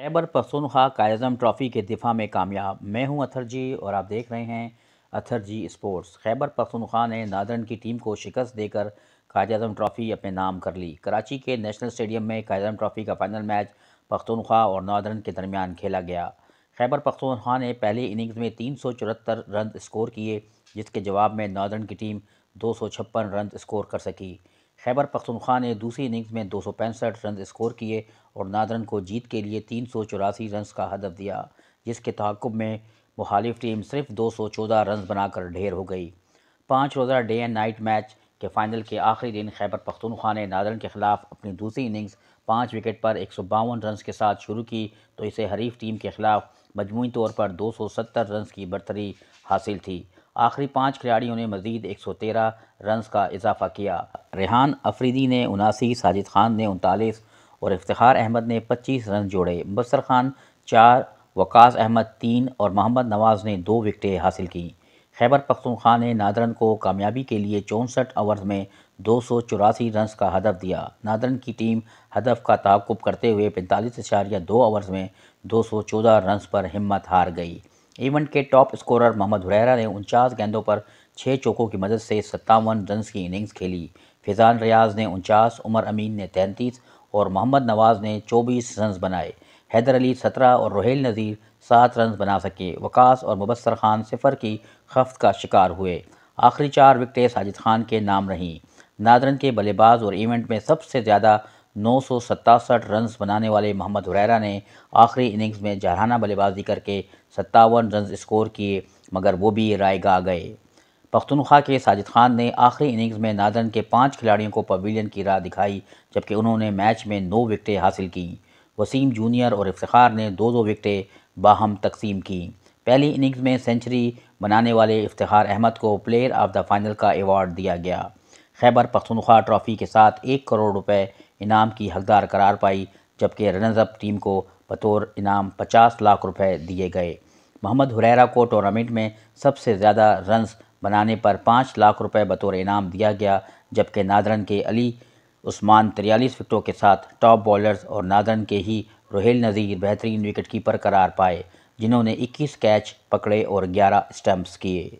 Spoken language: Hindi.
खैबर पख्तनख्वा कायज़म ट्रॉफ़ी के दिफा में कामयाब मैं हूं अथर जी और आप देख रहे हैं अथर जी स्पोर्ट्स खैबर पख्तनख्वा ने नादरन की टीम को शिकस्त देकर कायजम ट्रॉफ़ी अपने नाम कर ली कराची के नेशनल स्टेडियम में कायजम ट्रॉफ़ी का फाइनल मैच पख्तनख्वा और नादरन के दरमियान खेला गया खैबर पख्तनख्वा ने पहली इनिंग्स में तीन सौ चौहत्तर रन स्कोर किए जिसके जवाब में नादरन की टीम दो सौ छप्पन रन स्कोर कर सकी खैबर पख्तनख्वा ने दूसरी इनिंग्स में दो सौ पैंसठ रन स्कोर किए और नादरन को जीत के लिए तीन सौ चौरासी रन का हदफ दिया जिसके तहकुब में मुखालिफ टीम सिर्फ दो सौ चौदह रन बनाकर ढेर हो गई पाँच रोज़ा डे एंड नाइट मैच के फाइनल के आखिरी दिन खैबर पख्तूनख्वा ने नादरन के खिलाफ अपनी दूसरी इनिंग्स पाँच विकेट पर एक सौ बावन रन के साथ शुरू की तो इसे हरीफ टीम के खिलाफ मजमू तौर पर दो सौ सत्तर रन की बरतरी हासिल थी आखिरी पाँच खिलाड़ियों ने मजीद 113 रन का इजाफा किया रेहान अफरीदी ने उनासी साजिद खान ने उनतालीस और इफ्तार अहमद ने पच्चीस रन जोड़े बसर खान चार वकास अहमद तीन और मोहम्मद नवाज़ ने दो विकटें हासिल की खैबर पख्तूनख्वा ने नादरन को कामयाबी के लिए चौंसठ ओवर में दो सौ चौरासी रन का हदफ दिया नादरन की टीम हदफ का ताकुब करते हुए पैंतालीस इशारिया दो ओवर में दो सौ चौदह रन पर हिम्मत हार गई इवेंट e के टॉप स्कोरर मोहम्मद हुरैरा ने उनचास गेंदों पर छः चौकों की मदद से सत्तावन रन की इनिंग्स खेली फिजान रियाज ने उनचास उमर अमीन ने तैंतीस और मोहम्मद नवाज़ ने चौबीस रन बनाए हैदर अली सत्रह और रोहेल नज़ीर सात रन बना सके वकास और मुबसर खान सिफर की खफ्त का शिकार हुए आखिरी चार विकटें साजिद खान के नाम रहीं नादरन के बल्लेबाज और इवेंट में सबसे ज़्यादा नौ रन बनाने वाले मोहम्मद हुरैरा ने आखिरी इनिंग्स में जारहाना बल्लेबाजी करके सत्तावन रन स्कोर किए मगर वो भी रायगा गए पख्तनख्वा के साजिद खान ने आखिरी इनिंग्स में नादन के पाँच खिलाड़ियों को पवेलियन की राह दिखाई जबकि उन्होंने मैच में नौ विकटें हासिल की वसीम जूनियर और इफ्तार ने दो दो विकटें बाहम तकसीम की पहली इनिंग्स में सेंचुरी बनाने वाले इफ्तार अहमद को प्लेयर ऑफ द फाइनल का एवॉर्ड दिया गया खैबर पख्तनख्वा ट्रॉफ़ी के साथ एक करोड़ रुपए इनाम की हकदार करार पाई जबकि रनर्सअप टीम को बतौर इनाम पचास लाख रुपए दिए गए मोहम्मद हुरैरा को टूर्नामेंट में सबसे ज़्यादा रनस बनाने पर पाँच लाख रुपए बतौर इनाम दिया गया जबकि नादरन के अली उस्मान तिरयालीस विकटों के साथ टॉप बॉलर्स और नादरन के ही रोहेल नज़ीर बेहतरीन विकेट कीपर करार पाए जिन्होंने 21 कैच पकड़े और 11 स्टंप्स किए